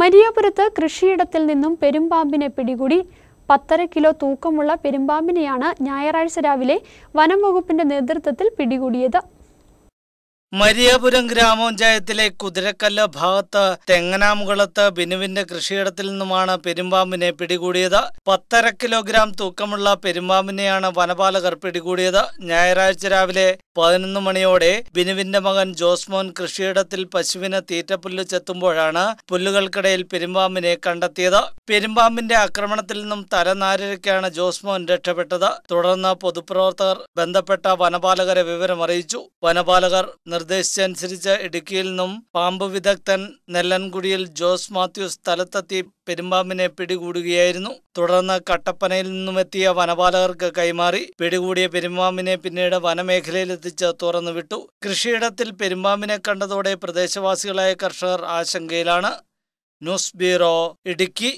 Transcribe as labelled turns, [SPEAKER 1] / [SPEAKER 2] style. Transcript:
[SPEAKER 1] മരിയാപുരത്ത് കൃഷിയിടത്തിൽ നിന്നും പെരുമ്പാമ്പിനെ പിടികൂടി പത്തര കിലോ തൂക്കമുള്ള പെരുമ്പാമ്പിനെയാണ് ഞായറാഴ്ച രാവിലെ വനം വകുപ്പിന്റെ നേതൃത്വത്തിൽ പിടികൂടിയത്
[SPEAKER 2] മരിയാപുരം ഗ്രാമപഞ്ചായത്തിലെ കുതിരക്കല്ല് ഭാഗത്ത് തെങ്ങനാമുകളത്ത് ബിനുവിന്റെ കൃഷിയിടത്തിൽ നിന്നുമാണ് പെരുമ്പാമ്പിനെ പിടികൂടിയത് പത്തര കിലോഗ്രാം തൂക്കമുള്ള പെരുമ്പാമ്പിനെയാണ് വനപാലകർ പിടികൂടിയത് ഞായറാഴ്ച രാവിലെ പതിനൊന്ന് മണിയോടെ ബിനുവിന്റെ മകൻ ജോസ്മോൻ കൃഷിയിടത്തിൽ പശുവിന് തീറ്റപ്പുല്ല് ചെത്തുമ്പോഴാണ് പുല്ലുകൾക്കിടയിൽ പെരുമ്പാമ്പിനെ കണ്ടെത്തിയത് പെരുമ്പാമ്പിന്റെ ആക്രമണത്തിൽ നിന്നും തലനാരക്കാണ് ജോസ്മോൻ രക്ഷപ്പെട്ടത് തുടർന്ന് പൊതുപ്രവർത്തകർ ബന്ധപ്പെട്ട വനപാലകരെ വിവരമറിയിച്ചു വനപാലകർ നിർദ്ദേശിച്ചനുസരിച്ച് ഇടുക്കിയിൽ നിന്നും പാമ്പ് വിദഗ്ധൻ നെല്ലൻകുടിയിൽ ജോസ് മാത്യു സ്ഥലത്തെത്തി പെരുമ്പാമ്പിനെ പിടികൂടുകയായിരുന്നു തുടർന്ന് കട്ടപ്പനയിൽ നിന്നുമെത്തിയ വനപാലകർക്ക് കൈമാറി പിടികൂടിയ പെരുമ്പാമ്പിനെ പിന്നീട് വനമേഖലയിലെത്തിച്ച് തുറന്നുവിട്ടു കൃഷിയിടത്തിൽ പെരുമ്പാമ്പിനെ കണ്ടതോടെ പ്രദേശവാസികളായ കർഷകർ ആശങ്കയിലാണ് ന്യൂസ് ബ്യൂറോ ഇടുക്കി